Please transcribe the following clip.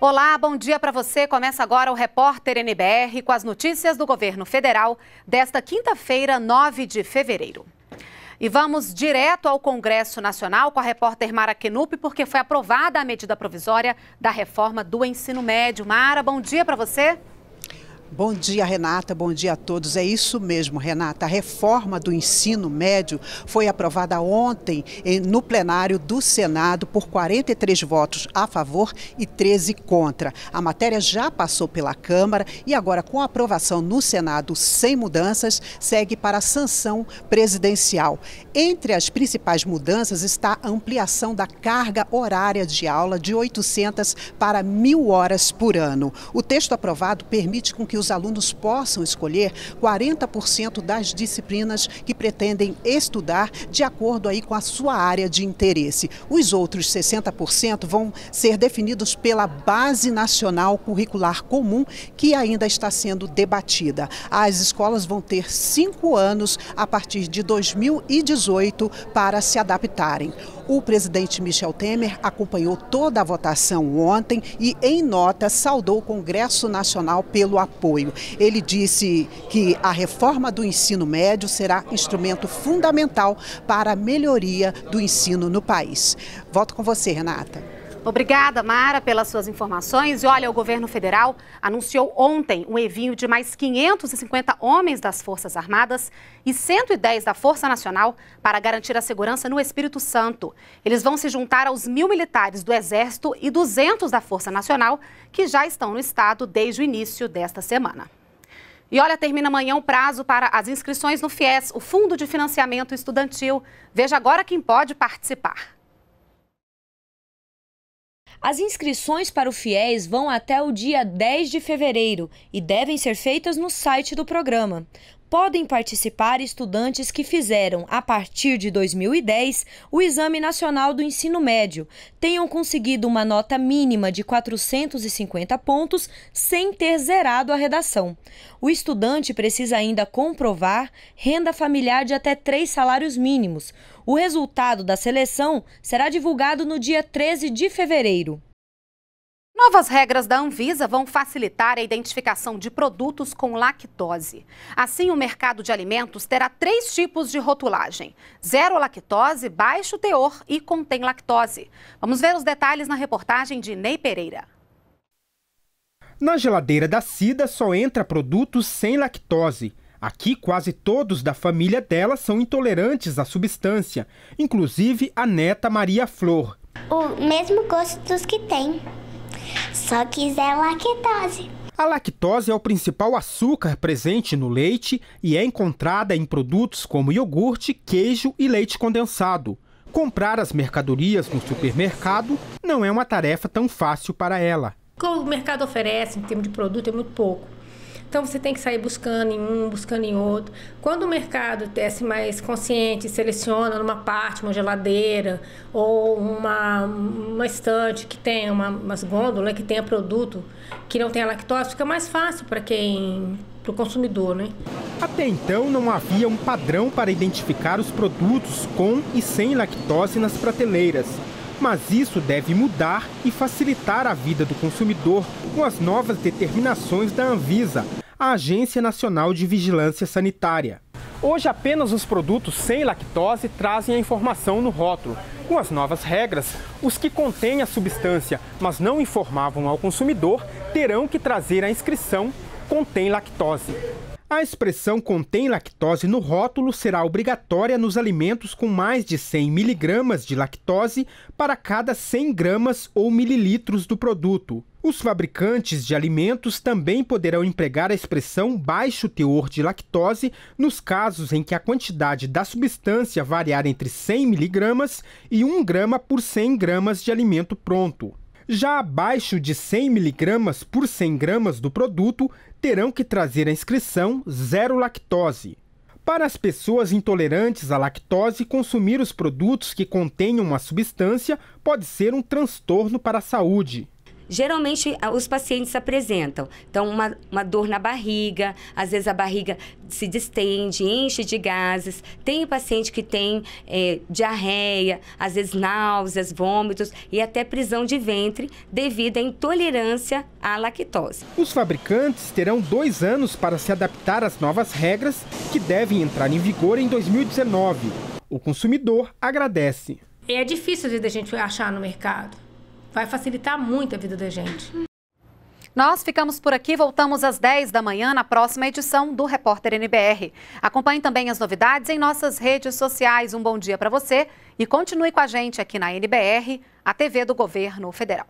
Olá, bom dia para você. Começa agora o Repórter NBR com as notícias do governo federal desta quinta-feira, 9 de fevereiro. E vamos direto ao Congresso Nacional com a repórter Mara Kenup, porque foi aprovada a medida provisória da reforma do ensino médio. Mara, bom dia para você. Bom dia, Renata. Bom dia a todos. É isso mesmo, Renata. A reforma do ensino médio foi aprovada ontem eh, no plenário do Senado por 43 votos a favor e 13 contra. A matéria já passou pela Câmara e agora, com aprovação no Senado sem mudanças, segue para a sanção presidencial. Entre as principais mudanças está a ampliação da carga horária de aula de 800 para 1.000 horas por ano. O texto aprovado permite com que que os alunos possam escolher 40% das disciplinas que pretendem estudar de acordo aí com a sua área de interesse. Os outros 60% vão ser definidos pela Base Nacional Curricular Comum, que ainda está sendo debatida. As escolas vão ter cinco anos a partir de 2018 para se adaptarem. O presidente Michel Temer acompanhou toda a votação ontem e, em nota, saudou o Congresso Nacional pelo apoio. Ele disse que a reforma do ensino médio será instrumento fundamental para a melhoria do ensino no país. Volto com você, Renata. Obrigada, Mara, pelas suas informações. E olha, o governo federal anunciou ontem um envio de mais 550 homens das Forças Armadas e 110 da Força Nacional para garantir a segurança no Espírito Santo. Eles vão se juntar aos mil militares do Exército e 200 da Força Nacional que já estão no estado desde o início desta semana. E olha, termina amanhã o prazo para as inscrições no FIES, o Fundo de Financiamento Estudantil. Veja agora quem pode participar. As inscrições para o FIES vão até o dia 10 de fevereiro e devem ser feitas no site do programa podem participar estudantes que fizeram, a partir de 2010, o Exame Nacional do Ensino Médio, tenham conseguido uma nota mínima de 450 pontos sem ter zerado a redação. O estudante precisa ainda comprovar renda familiar de até três salários mínimos. O resultado da seleção será divulgado no dia 13 de fevereiro. Novas regras da Anvisa vão facilitar a identificação de produtos com lactose. Assim, o mercado de alimentos terá três tipos de rotulagem: zero lactose, baixo teor e contém lactose. Vamos ver os detalhes na reportagem de Ney Pereira. Na geladeira da Cida só entra produtos sem lactose. Aqui, quase todos da família dela são intolerantes à substância, inclusive a neta Maria Flor. O mesmo gosto dos que tem só quiser lactose. A lactose é o principal açúcar presente no leite e é encontrada em produtos como iogurte, queijo e leite condensado. Comprar as mercadorias no supermercado não é uma tarefa tão fácil para ela. O que o mercado oferece em termos de produto é muito pouco. Então você tem que sair buscando em um, buscando em outro. Quando o mercado desce mais consciente, seleciona numa parte, uma geladeira ou uma, uma estante que tenha uma, umas gôndolas né, que tenha produto que não tenha lactose, fica mais fácil para quem para o consumidor, né? Até então não havia um padrão para identificar os produtos com e sem lactose nas prateleiras. Mas isso deve mudar e facilitar a vida do consumidor com as novas determinações da Anvisa, a Agência Nacional de Vigilância Sanitária. Hoje, apenas os produtos sem lactose trazem a informação no rótulo. Com as novas regras, os que contêm a substância, mas não informavam ao consumidor, terão que trazer a inscrição contém lactose. A expressão contém lactose no rótulo será obrigatória nos alimentos com mais de 100 miligramas de lactose para cada 100 gramas ou mililitros do produto. Os fabricantes de alimentos também poderão empregar a expressão baixo teor de lactose nos casos em que a quantidade da substância variar entre 100 miligramas e 1 grama por 100 gramas de alimento pronto. Já abaixo de 100 miligramas por 100 gramas do produto, terão que trazer a inscrição zero lactose. Para as pessoas intolerantes à lactose, consumir os produtos que contenham uma substância pode ser um transtorno para a saúde geralmente os pacientes apresentam. Então, uma, uma dor na barriga, às vezes a barriga se distende, enche de gases. Tem paciente que tem é, diarreia, às vezes náuseas, vômitos e até prisão de ventre devido à intolerância à lactose. Os fabricantes terão dois anos para se adaptar às novas regras que devem entrar em vigor em 2019. O consumidor agradece. É difícil a gente achar no mercado vai facilitar muito a vida da gente. Nós ficamos por aqui, voltamos às 10 da manhã na próxima edição do Repórter NBR. Acompanhe também as novidades em nossas redes sociais. Um bom dia para você e continue com a gente aqui na NBR, a TV do Governo Federal.